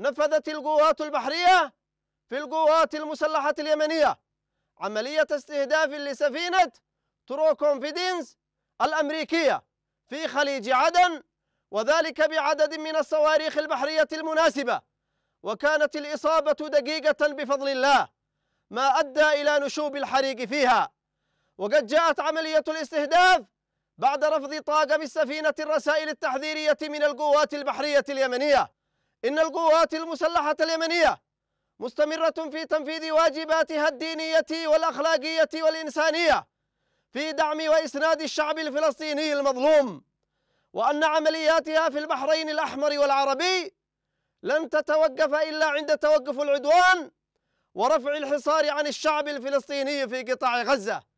نفذت القوات البحرية في القوات المسلحة اليمنية عملية استهداف لسفينة ترو كونفيدنس الأمريكية في خليج عدن وذلك بعدد من الصواريخ البحرية المناسبة وكانت الإصابة دقيقة بفضل الله ما أدى إلى نشوب الحريق فيها وقد جاءت عملية الاستهداف بعد رفض طاقم السفينة الرسائل التحذيرية من القوات البحرية اليمنية إن القوات المسلحة اليمنية مستمرة في تنفيذ واجباتها الدينية والأخلاقية والإنسانية في دعم وإسناد الشعب الفلسطيني المظلوم وأن عملياتها في البحرين الأحمر والعربي لن تتوقف إلا عند توقف العدوان ورفع الحصار عن الشعب الفلسطيني في قطاع غزة